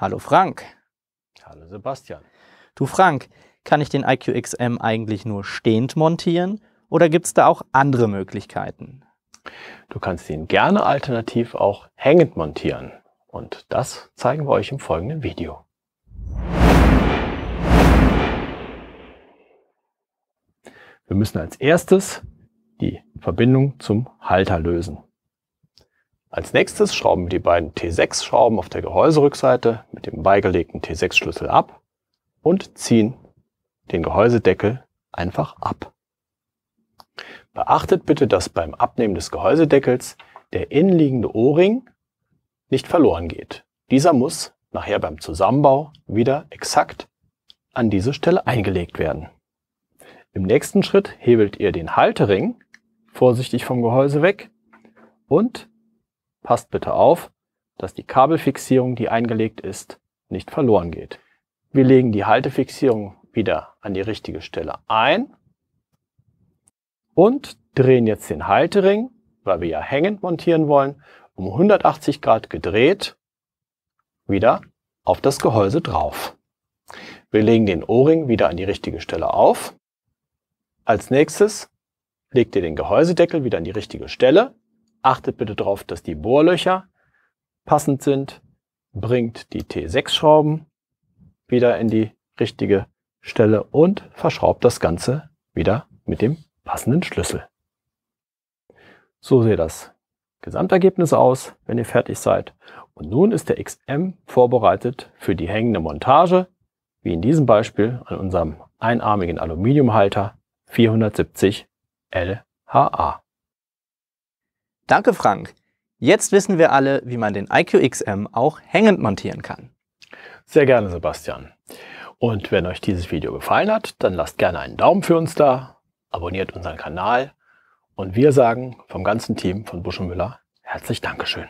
Hallo Frank. Hallo Sebastian. Du Frank, kann ich den IQXM eigentlich nur stehend montieren oder gibt es da auch andere Möglichkeiten? Du kannst ihn gerne alternativ auch hängend montieren und das zeigen wir euch im folgenden Video. Wir müssen als erstes die Verbindung zum Halter lösen. Als nächstes schrauben wir die beiden T6-Schrauben auf der Gehäuserückseite mit dem beigelegten T6-Schlüssel ab und ziehen den Gehäusedeckel einfach ab. Beachtet bitte, dass beim Abnehmen des Gehäusedeckels der innenliegende O-Ring nicht verloren geht. Dieser muss nachher beim Zusammenbau wieder exakt an diese Stelle eingelegt werden. Im nächsten Schritt hebelt ihr den Haltering vorsichtig vom Gehäuse weg und passt bitte auf, dass die Kabelfixierung, die eingelegt ist, nicht verloren geht. Wir legen die Haltefixierung wieder an die richtige Stelle ein und drehen jetzt den Haltering, weil wir ja hängend montieren wollen, um 180 Grad gedreht wieder auf das Gehäuse drauf. Wir legen den O-Ring wieder an die richtige Stelle auf. Als nächstes legt ihr den Gehäusedeckel wieder an die richtige Stelle. Achtet bitte darauf, dass die Bohrlöcher passend sind, bringt die T6-Schrauben wieder in die richtige Stelle und verschraubt das Ganze wieder mit dem passenden Schlüssel. So sieht das Gesamtergebnis aus, wenn ihr fertig seid. Und nun ist der XM vorbereitet für die hängende Montage, wie in diesem Beispiel an unserem einarmigen Aluminiumhalter 470 LHA. Danke, Frank. Jetzt wissen wir alle, wie man den IQXM auch hängend montieren kann. Sehr gerne, Sebastian. Und wenn euch dieses Video gefallen hat, dann lasst gerne einen Daumen für uns da, abonniert unseren Kanal und wir sagen vom ganzen Team von Busch und Müller herzlich Dankeschön.